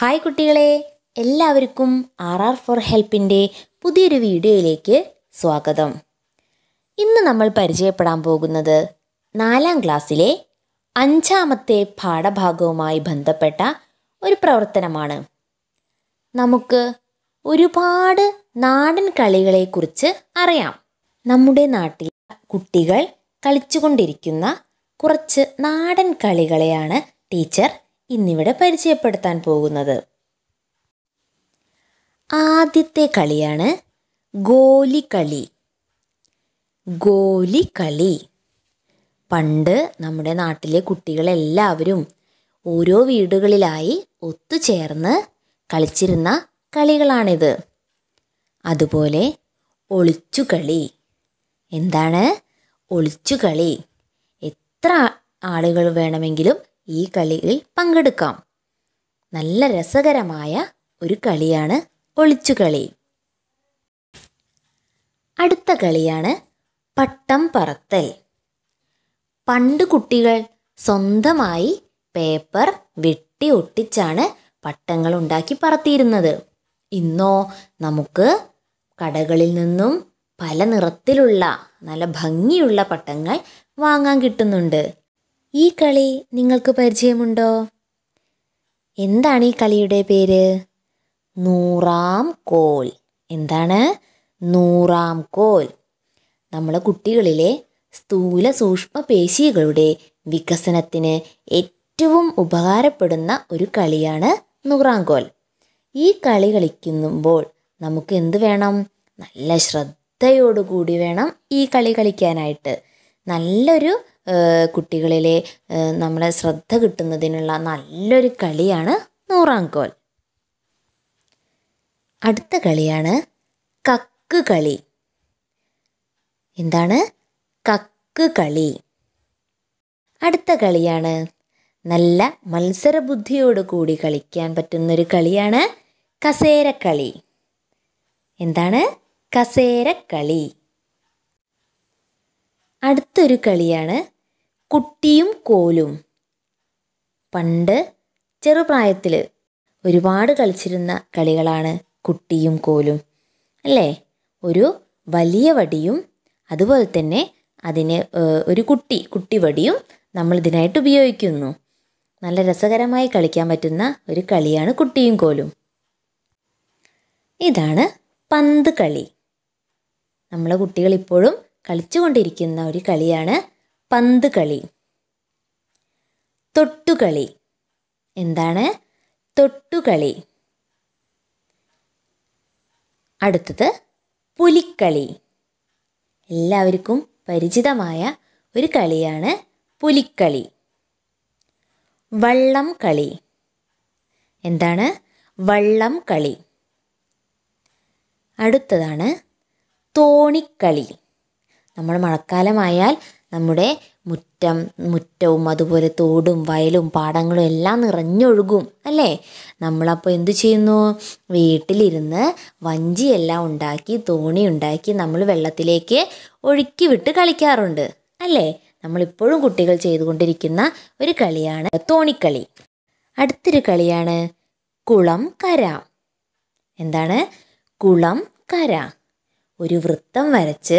hi കുട്ടികളെ എല്ലാവർക്കും R R four ഹെൽപ്പിൻ്റെ പുതിയൊരു വീഡിയോയിലേക്ക് സ്വാഗതം ഇന്ന് നമ്മൾ പരിചയപ്പെടാൻ പോകുന്നത് നാലാം ക്ലാസ്സിലെ അഞ്ചാമത്തെ പാഠഭാഗവുമായി ബന്ധപ്പെട്ട ഒരു പ്രവർത്തനമാണ് നമുക്ക് ഒരുപാട് നാടൻ കളികളെക്കുറിച്ച് അറിയാം നമ്മുടെ നാട്ടിൽ കുട്ടികൾ കളിച്ചുകൊണ്ടിരിക്കുന്ന കുറച്ച് നാടൻ കളികളെയാണ് ടീച്ചർ ഇന്നിവിടെ പരിചയപ്പെടുത്താൻ പോകുന്നത് ആദ്യത്തെ കളിയാണ് ഗോലിക്കളി ഗോലിക്കളി പണ്ട് നമ്മുടെ നാട്ടിലെ കുട്ടികളെല്ലാവരും ഓരോ വീടുകളിലായി ഒത്തുചേർന്ന് കളിച്ചിരുന്ന കളികളാണിത് അതുപോലെ ഒളിച്ചുകളി എന്താണ് ഒളിച്ചുകളി എത്ര ആളുകൾ വേണമെങ്കിലും ഈ കളിയിൽ പങ്കെടുക്കാം നല്ല രസകരമായ ഒരു കളിയാണ് ഒളിച്ചുകളി അടുത്ത കളിയാണ് പട്ടം പറത്തൽ പണ്ട് കുട്ടികൾ സ്വന്തമായി പേപ്പർ വെട്ടി ഒട്ടിച്ചാണ് പട്ടങ്ങൾ ഉണ്ടാക്കി പറത്തിയിരുന്നത് ഇന്നോ നമുക്ക് കടകളിൽ നിന്നും പല നിറത്തിലുള്ള നല്ല ഭംഗിയുള്ള പട്ടങ്ങൾ വാങ്ങാൻ കിട്ടുന്നുണ്ട് ഈ കളി നിങ്ങൾക്ക് പരിചയമുണ്ടോ എന്താണ് ഈ കളിയുടെ പേര് നൂറാം കോൽ എന്താണ് നൂറാം കോൽ നമ്മളെ കുട്ടികളിലെ സ്ഥൂല സൂക്ഷ്മ പേശികളുടെ വികസനത്തിന് ഏറ്റവും ഉപകാരപ്പെടുന്ന ഒരു കളിയാണ് നൂറാം കോൽ ഈ കളി കളിക്കുമ്പോൾ നമുക്ക് എന്ത് വേണം നല്ല ശ്രദ്ധയോടുകൂടി വേണം ഈ കളി കളിക്കാനായിട്ട് നല്ലൊരു കുട്ടികളിലെ നമ്മളെ ശ്രദ്ധ കിട്ടുന്നതിനുള്ള നല്ലൊരു കളിയാണ് നൂറാംകോൽ അടുത്ത കളിയാണ് കക്ക് കളി എന്താണ് കക്ക് കളി അടുത്ത കളിയാണ് നല്ല മത്സരബുദ്ധിയോട് കൂടി കളിക്കാൻ പറ്റുന്നൊരു കളിയാണ് കസേരക്കളി എന്താണ് കസേരക്കളി അടുത്തൊരു കളിയാണ് കുട്ടിയും കോലും പണ്ട് ചെറുപ്രായത്തിൽ ഒരുപാട് കളിച്ചിരുന്ന കളികളാണ് കുട്ടിയും കോലും അല്ലേ ഒരു വലിയ വടിയും അതുപോലെ തന്നെ അതിന് ഒരു കുട്ടി കുട്ടി വടിയും നമ്മൾ ഇതിനായിട്ട് ഉപയോഗിക്കുന്നു നല്ല രസകരമായി കളിക്കാൻ പറ്റുന്ന ഒരു കളിയാണ് കുട്ടിയും കോലും ഇതാണ് പന്ത് കളി നമ്മളെ കുട്ടികൾ ഇപ്പോഴും കളിച്ചുകൊണ്ടിരിക്കുന്ന ഒരു കളിയാണ് പന്ത് കളി തൊട്ടുകളി എന്താണ് തൊട്ടുകളി അടുത്തത് പുലിക്കളി എല്ലാവർക്കും പരിചിതമായ ഒരു കളിയാണ് പുലിക്കളി വള്ളം കളി എന്താണ് വള്ളം കളി അടുത്തതാണ് തോണിക്കളി നമ്മൾ മഴക്കാലമായാൽ നമ്മുടെ മുറ്റം മുറ്റവും അതുപോലെ തോടും വയലും പാടങ്ങളും എല്ലാം നിറഞ്ഞൊഴുകും അല്ലേ നമ്മളപ്പോൾ എന്തു ചെയ്യുന്നു വീട്ടിലിരുന്ന് വഞ്ചിയെല്ലാം ഉണ്ടാക്കി തോണി ഉണ്ടാക്കി നമ്മൾ വെള്ളത്തിലേക്ക് ഒഴുക്കി വിട്ട് കളിക്കാറുണ്ട് അല്ലേ നമ്മളിപ്പോഴും കുട്ടികൾ ചെയ്തുകൊണ്ടിരിക്കുന്ന ഒരു കളിയാണ് തോണിക്കളി അടുത്തൊരു കളിയാണ് കുളം കര എന്താണ് കുളം കര ഒരു വൃത്തം വരച്ച്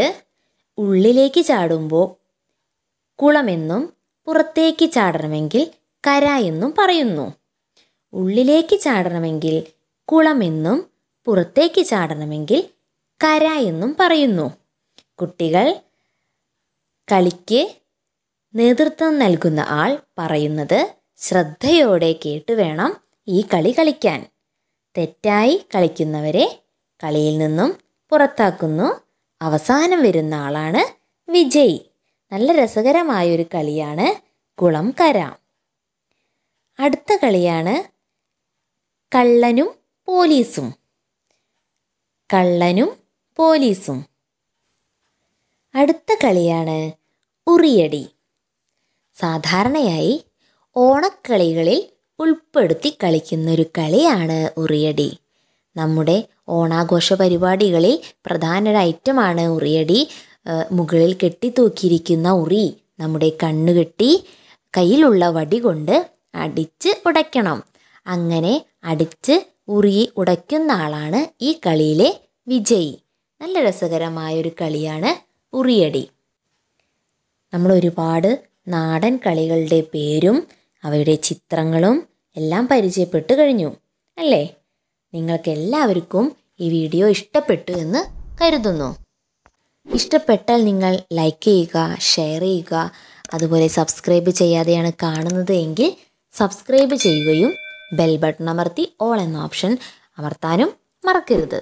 ഉള്ളിലേക്ക് ചാടുമ്പോൾ കുളമെന്നും പുറത്തേക്ക് ചാടണമെങ്കിൽ കര എന്നും പറയുന്നു ഉള്ളിലേക്ക് ചാടണമെങ്കിൽ കുളമെന്നും പുറത്തേക്ക് ചാടണമെങ്കിൽ കര എന്നും പറയുന്നു കുട്ടികൾ കളിക്ക് നേതൃത്വം നൽകുന്ന ആൾ പറയുന്നത് ശ്രദ്ധയോടെ കേട്ട് വേണം ഈ കളി കളിക്കാൻ തെറ്റായി കളിക്കുന്നവരെ കളിയിൽ നിന്നും പുറത്താക്കുന്നു അവസാനം വരുന്ന ആളാണ് വിജയി നല്ല രസകരമായൊരു കളിയാണ് കുളം കര അടുത്ത കളിയാണ് കള്ളനും പോലീസും കള്ളനും പോലീസും അടുത്ത കളിയാണ് ഉറിയടി സാധാരണയായി ഓണക്കളികളിൽ ഉൾപ്പെടുത്തി കളിക്കുന്നൊരു കളിയാണ് ഉറിയടി നമ്മുടെ ഓണാഘോഷ പരിപാടികളിൽ പ്രധാന ഒരു ഐറ്റമാണ് ഉറിയടി മുകളിൽ കെട്ടിത്തൂക്കിയിരിക്കുന്ന ഉറി നമ്മുടെ കണ്ണുകെട്ടി കയ്യിലുള്ള വടി കൊണ്ട് അടിച്ച് ഉടയ്ക്കണം അങ്ങനെ അടിച്ച് ഉറി ഉടയ്ക്കുന്ന ആളാണ് ഈ കളിയിലെ വിജയി നല്ല രസകരമായൊരു കളിയാണ് ഉറിയടി നമ്മൾ ഒരുപാട് നാടൻ കളികളുടെ പേരും അവയുടെ ചിത്രങ്ങളും എല്ലാം പരിചയപ്പെട്ട് കഴിഞ്ഞു അല്ലേ നിങ്ങൾക്ക് എല്ലാവർക്കും ഈ വീഡിയോ ഇഷ്ടപ്പെട്ടു എന്ന് കരുതുന്നു ഇഷ്ടപ്പെട്ടാൽ നിങ്ങൾ ലൈക്ക് ചെയ്യുക ഷെയർ ചെയ്യുക അതുപോലെ സബ്സ്ക്രൈബ് ചെയ്യാതെയാണ് കാണുന്നത് എങ്കിൽ സബ്സ്ക്രൈബ് ചെയ്യുകയും ബെൽ ബട്ടൺ അമർത്തി ഓൾ എന്ന ഓപ്ഷൻ അമർത്താനും മറക്കരുത്